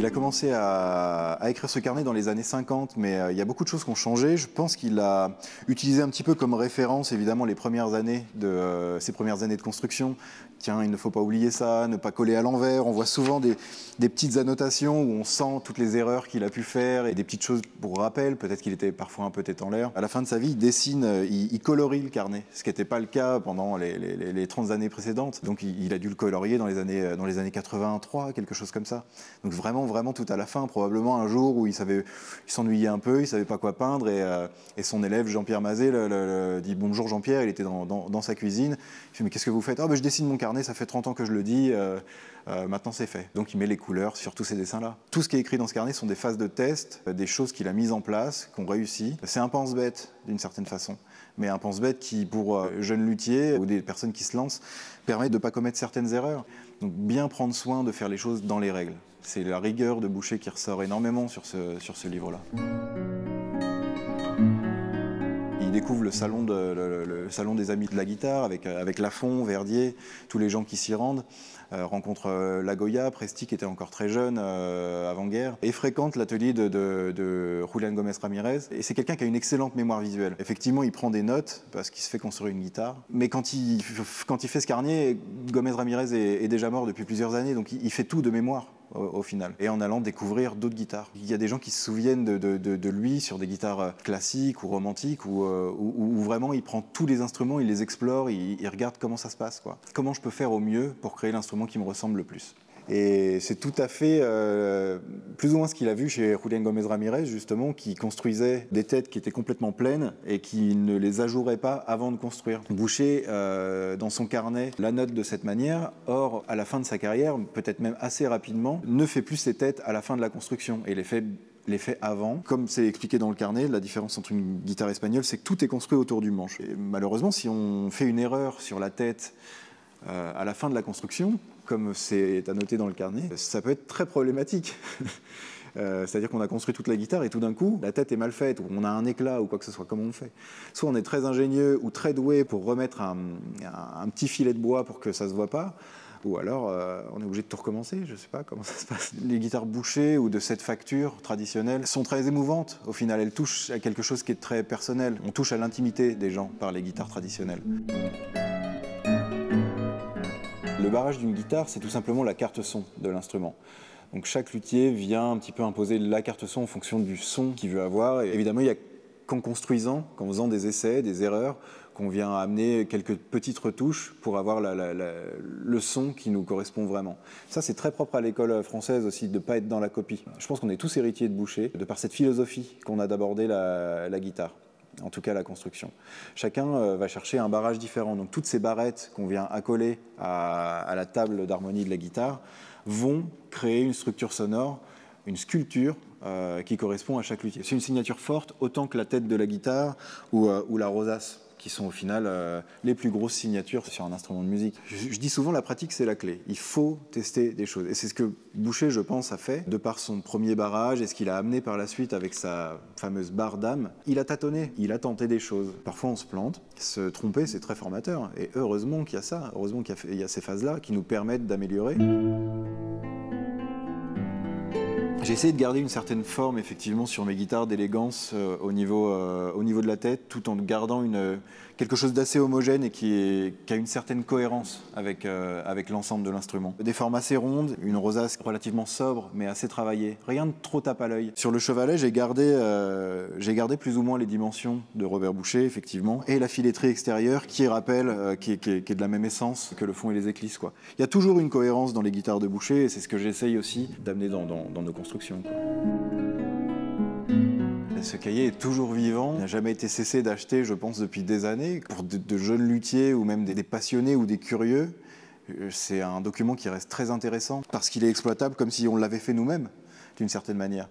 Il a commencé à, écrire ce carnet dans les années 50, mais euh, il y a beaucoup de choses qui ont changé. Je pense qu'il a utilisé un petit peu comme référence, évidemment, les premières années de euh, ses premières années de construction. Tiens, il ne faut pas oublier ça, ne pas coller à l'envers. On voit souvent des, petites annotations où on sent toutes les erreurs qu'il a pu faire et des petites choses pour rappel. Peut-être qu'il était parfois un peu tête en l'air. À la fin de sa vie, il dessine, euh, il, colorie le carnet, ce qui n'était pas le cas pendant les, 30 années précédentes. Donc, il, il a dû le colorier dans les années, dans les années 83, quelque chose comme ça. Donc, vraiment, vraiment tout à la fin, probablement un jour où il il s'ennuyait un peu, il savait pas quoi peindre, et, euh, son élève Jean-Pierre Mazet le, dit bonjour Jean-Pierre, il était dans, sa cuisine, il fait mais qu'est-ce que vous faites oh, ben, je dessine mon carnet, ça fait 30 ans que je le dis, euh, euh, maintenant c'est fait. Donc il met les couleurs sur tous ces dessins-là. Tout ce qui est écrit dans ce carnet sont des phases de test, des choses qu'il a mises en place, qu'on réussit. C'est un pense-bête d'une certaine façon mais un pense-bête qui, pour jeunes luthiers ou des personnes qui se lancent, permet de ne pas commettre certaines erreurs. Donc bien prendre soin de faire les choses dans les règles. C'est la rigueur de Boucher qui ressort énormément sur ce, sur ce livre-là. Il découvre le salon, le, salon, des amis de la guitare avec, euh, avec Lafont, Verdier, tous les gens qui s'y rendent. Euh, rencontre euh, La Goya, Presti qui était encore très jeune avant-guerre, et fréquente l'atelier de, de, Julian Gomez Ramirez. Et c'est quelqu'un qui a une excellente mémoire visuelle. Effectivement, il prend des notes parce qu'il se fait construire une guitare. Mais quand il, quand il fait ce carnier, Gomez Ramirez est, déjà mort depuis plusieurs années, donc il fait tout de mémoire au, final, et en allant découvrir d'autres guitares. Il y a des gens qui se souviennent de, lui sur des guitares euh, classiques ou romantiques, où, euh, vraiment il prend tous les instruments, il les explore, il, regarde comment ça se passe, Comment je peux faire au mieux pour créer l'instrument qui me ressemble le plus. Et c'est tout à fait euh, plus ou moins ce qu'il a vu chez Julien Gomez Ramirez, justement, qui construisait des têtes qui étaient complètement pleines et qui ne les ajourait pas avant de construire. Boucher, euh, dans son carnet, la note de cette manière. Or, à la fin de sa carrière, peut-être même assez rapidement, ne fait plus ses têtes à la fin de la construction et les fait les avant. Comme c'est expliqué dans le carnet, la différence entre une guitare espagnole, c'est que tout est construit autour du manche. malheureusement, si on fait une erreur sur la tête euh, à la fin de la construction, comme c'est à noter dans le carnet, ça peut être très problématique. Euh, c'est-à-dire qu'on a construit toute la guitare et tout d'un coup, la tête est mal faite, ou on a un éclat, ou quoi que ce soit, comme on fait Soit on est très ingénieux ou très doué pour remettre un, petit filet de bois pour que ça ne se voit pas, ou alors euh, on est obligé de tout recommencer, je ne sais pas comment ça se passe. Les guitares bouchées ou de cette facture traditionnelle sont très émouvantes. Au final, elles touchent à quelque chose qui est très personnel. On touche à l'intimité des gens par les guitares traditionnelles. Le barrage d'une guitare, c'est tout simplement la carte son de l'instrument. Donc chaque luthier vient un petit peu imposer la carte son en fonction du son qu'il veut avoir. Et évidemment, il y a qu'en construisant, qu'en faisant des essais, des erreurs, qu'on vient amener quelques petites retouches pour avoir le son qui nous correspond vraiment. Ça, c'est très propre à l'école française aussi, de ne pas être dans la copie. Je pense qu'on est tous héritiers de Boucher, de par cette philosophie qu'on a d'aborder la guitare en tout cas la construction. Chacun euh, va chercher un barrage différent. Donc toutes ces barrettes qu'on vient accoler à, la table d'harmonie de la guitare vont créer une structure sonore, une sculpture euh, qui correspond à chaque luthier. C'est une signature forte, autant que la tête de la guitare ou euh, la rosace qui sont au final euh, les plus grosses signatures sur un instrument de musique. Je, dis souvent la pratique c'est la clé. Il faut tester des choses. Et c'est ce que Boucher, je pense, a fait de par son premier barrage et ce qu'il a amené par la suite avec sa fameuse barre d'âme. Il a tâtonné, il a tenté des choses. Parfois on se plante, se tromper c'est très formateur. Et heureusement qu'il y a ça, heureusement qu'il y, a ces phases-là qui nous permettent d'améliorer. J'ai essayé de garder une certaine forme, effectivement, sur mes guitares d'élégance euh, au, niveau, euh, au niveau de la tête, tout en gardant une, euh, quelque chose d'assez homogène et qui, a une certaine cohérence avec, avec l'ensemble de l'instrument. Des formes assez rondes, une rosace relativement sobre, mais assez travaillée. Rien de trop tape à l'œil. Sur le chevalet, j'ai gardé, j'ai gardé plus ou moins les dimensions de Robert Boucher, effectivement, et la filetterie extérieure qui rappelle, qui, qui, est de la même essence que le fond et les éclisses. Quoi. Il y a toujours une cohérence dans les guitares de Boucher, et c'est ce que j'essaye aussi d'amener dans, dans, dans nos constructions. Ce cahier est toujours vivant, Il n'a jamais été cessé d'acheter, je pense, depuis des années. Pour de, jeunes luthiers ou même des passionnés ou des curieux, euh, c'est un document qui reste très intéressant parce qu'il est exploitable comme si on l'avait fait nous-mêmes, d'une certaine manière.